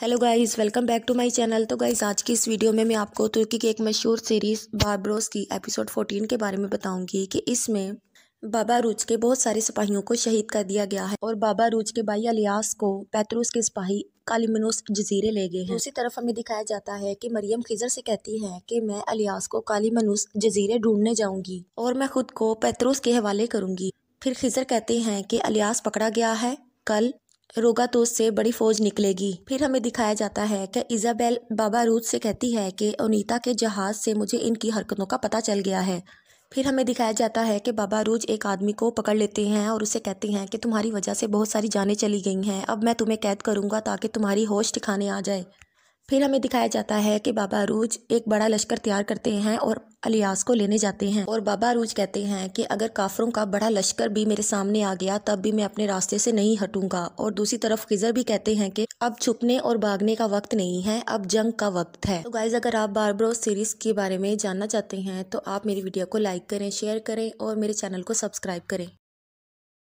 hello guys welcome back to my channel तो guys आज की इस वीडियो में मैं आपको तुर्की की एक मशहूर सीरीज़ बारब्रोस की एपिसोड 14 के बारे में बताऊंगी कि इसमें बाबा रूज के बहुत सारे सिपाहियों को शहीद कर दिया गया है और बाबा रूज के भाई अलियास को पैतरूस के सिपाही मनोस जजीरे ले गए हैं दूसरी तरफ हमें दिखाया जाता है कि मरियम खिजर से कहती है कि मैं अलियास को कालीमनूस जजीरे ढूंढने जाऊंगी और मैं खुद को पैतरूस के हवाले करूंगी फिर खिजर कहते हैं कि अलियास पकड़ा गया है कल रोगातूस तो से बड़ी फौज निकलेगी फिर हमें दिखाया जाता है कि इजाबेल बाबा रूद से कहती है कि अनीता के जहाज से मुझे इनकी हरकतों का पता चल गया है फिर हमें दिखाया जाता है कि बाबा रूज एक आदमी को पकड़ लेते हैं और उसे कहते हैं कि तुम्हारी वजह से बहुत सारी जानें चली गई हैं अब मैं तुम्हें कैद करूँगा ताकि तुम्हारी होश ठिकाने आ जाए फिर हमें दिखाया जाता है कि बाबा अरूज एक बड़ा लश्कर तैयार करते हैं और अलियास को लेने जाते हैं और बाबा अरूज कहते हैं कि अगर काफरों का बड़ा लश्कर भी मेरे सामने आ गया तब भी मैं अपने रास्ते से नहीं हटूंगा और दूसरी तरफ खिजर भी कहते हैं कि अब छुपने और भागने का वक्त नहीं है अब जंग का वक्त है तो गाइज अगर आप बारब्रोस सीरीज के बारे में जानना चाहते हैं तो आप मेरी वीडियो को लाइक करें शेयर करें और मेरे चैनल को सब्सक्राइब करें